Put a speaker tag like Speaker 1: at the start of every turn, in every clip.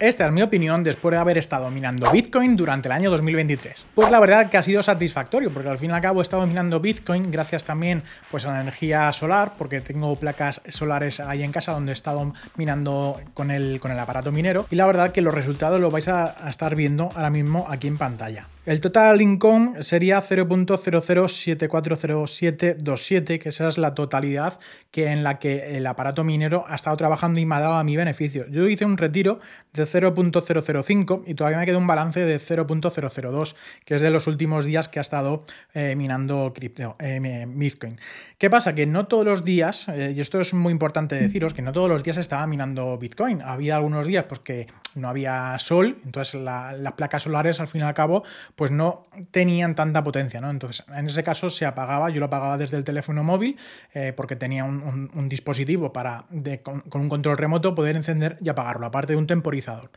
Speaker 1: Esta es mi opinión después de haber estado minando Bitcoin durante el año 2023. Pues la verdad que ha sido satisfactorio, porque al fin y al cabo he estado minando Bitcoin gracias también pues, a la energía solar, porque tengo placas solares ahí en casa donde he estado minando con el, con el aparato minero. Y la verdad que los resultados los vais a, a estar viendo ahora mismo aquí en pantalla. El total income sería 0.00740727, que esa es la totalidad que en la que el aparato minero ha estado trabajando y me ha dado a mi beneficio. Yo hice un retiro de 0.005 y todavía me queda un balance de 0.002, que es de los últimos días que ha estado eh, minando cripto, eh, Bitcoin. ¿Qué pasa? Que no todos los días, eh, y esto es muy importante deciros, que no todos los días estaba minando Bitcoin. Había algunos días porque que no había sol, entonces las placas solares al fin y al cabo pues no tenían tanta potencia, ¿no? Entonces, en ese caso se apagaba, yo lo apagaba desde el teléfono móvil, eh, porque tenía un, dispositivo para, con, un control remoto, poder encender y apagarlo, aparte de un temporizador.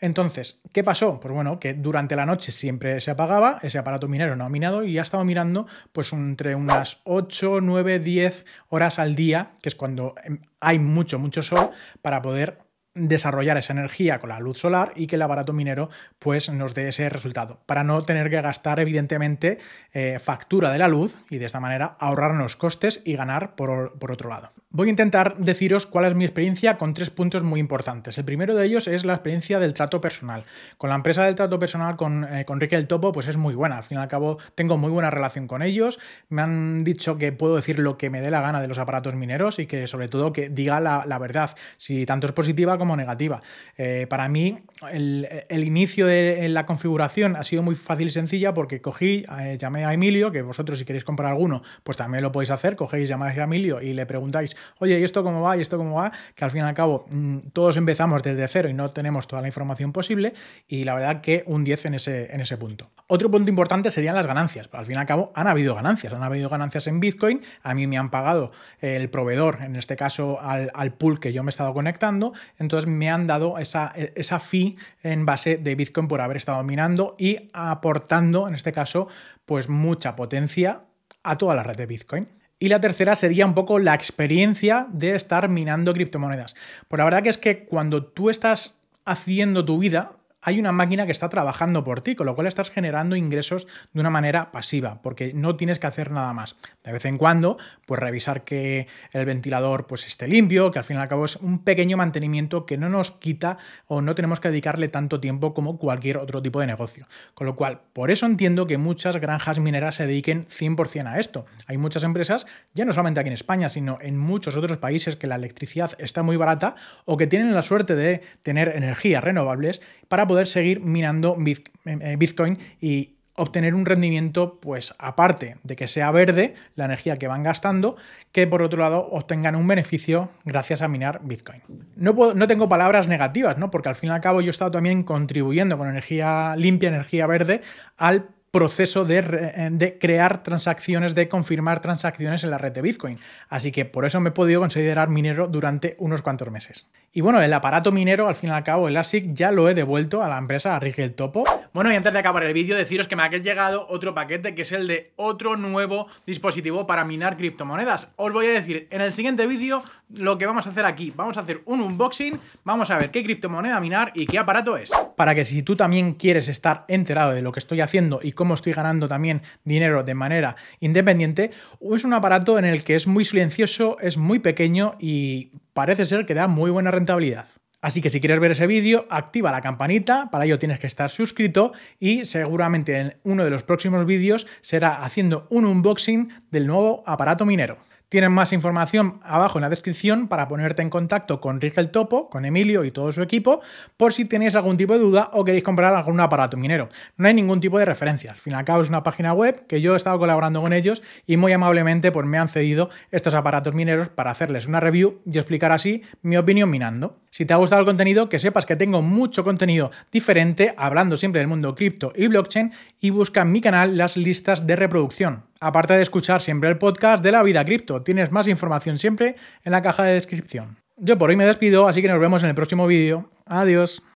Speaker 1: Entonces, ¿qué pasó? Pues bueno, que durante la noche siempre se apagaba, ese aparato minero no ha minado y ha estado mirando pues entre unas 8, 9, 10 horas al día, que es cuando em, hay mucho, mucho sol, para poder desarrollar esa energía con la luz solar y que el aparato minero pues nos dé ese resultado para no tener que gastar evidentemente eh, factura de la luz y de esta manera ahorrarnos costes y ganar por otro lado. Voy a intentar deciros cuál es mi experiencia con tres puntos muy importantes. El primero de ellos es la experiencia del trato personal. Con la empresa del trato personal, con, eh, Ricky el Topo, pues es muy buena. Al fin y al cabo, tengo muy buena relación con ellos. Me han dicho que puedo decir lo que me dé la gana de los aparatos mineros y que sobre todo que diga la, verdad, si tanto es positiva como negativa. Eh, para mí, el, inicio de la configuración ha sido muy fácil y sencilla porque cogí, eh, llamé a Emilio, que vosotros si queréis comprar alguno, pues también lo podéis hacer. Cogéis, llamáis a Emilio y le preguntáis oye, ¿y esto cómo va? ¿Y esto cómo va? Que al fin y al cabo mm, todos empezamos desde cero y no tenemos toda la información posible y la verdad que un 10 en ese, en ese punto. Otro punto importante serían las ganancias. Al fin y al cabo han habido ganancias, han habido ganancias en Bitcoin, a mí me han pagado el proveedor, en este caso al, pool que yo me he estado conectando, entonces me han dado esa, esa fee en base de Bitcoin por haber estado minando y aportando, en este caso, pues mucha potencia a toda la red de Bitcoin. Y la tercera sería un poco la experiencia de estar minando criptomonedas. Pues la verdad que es que cuando tú estás haciendo tu vida, hay una máquina que está trabajando por ti, con lo cual estás generando ingresos de una manera pasiva, porque no tienes que hacer nada más. De vez en cuando, pues revisar que el ventilador pues, esté limpio, que al fin y al cabo es un pequeño mantenimiento que no nos quita o no tenemos que dedicarle tanto tiempo como cualquier otro tipo de negocio. Con lo cual, por eso entiendo que muchas granjas mineras se dediquen 100% a esto. Hay muchas empresas, ya no solamente aquí en España, sino en muchos otros países que la electricidad está muy barata o que tienen la suerte de tener energías renovables para poder seguir minando eh, eh, Bitcoin y obtener un rendimiento, pues aparte de que sea verde, la energía que van gastando, que por otro lado obtengan un beneficio gracias a minar Bitcoin. No, no tengo palabras negativas, ¿no? Porque al fin y al cabo yo he estado también contribuyendo con energía limpia, energía verde, al proceso eh, de, crear transacciones, de confirmar transacciones en la red de Bitcoin. Así que por eso me he podido considerar minero durante unos cuantos meses. Y bueno, el aparato minero, al fin y al cabo, el ASIC, ya lo he devuelto a la empresa, a Rigel Topo. Bueno, y antes de acabar el vídeo, deciros que me ha llegado otro paquete, que es el de otro nuevo dispositivo para minar criptomonedas. Os voy a decir en el siguiente vídeo lo que vamos a hacer aquí. Vamos a hacer un unboxing, vamos a ver qué criptomoneda minar y qué aparato es. Para que si tú también quieres estar enterado de lo que estoy haciendo y cómo estoy ganando también dinero de manera independiente, es un aparato en el que es muy silencioso, es muy pequeño y parece ser que da muy buena rentabilidad. Así que si quieres ver ese vídeo, activa la campanita, para ello tienes que estar suscrito y seguramente en uno de los próximos vídeos será haciendo un unboxing del nuevo aparato minero. Tienen más información abajo en la descripción para ponerte en contacto con Rigel Topo, con Emilio y todo su equipo, por si tenéis algún tipo de duda o queréis comprar algún aparato minero. No hay ningún tipo de referencia. Al fin y al cabo es una página web que yo he estado colaborando con ellos y muy amablemente pues, me han cedido estos aparatos mineros para hacerles una review y explicar así mi opinión minando. Si te ha gustado el contenido, que sepas que tengo mucho contenido diferente hablando siempre del mundo cripto y blockchain y busca en mi canal las listas de reproducción. Aparte de escuchar siempre el podcast de la vida cripto, tienes más información siempre en la caja de descripción. Yo por hoy me despido, así que nos vemos en el próximo vídeo. Adiós.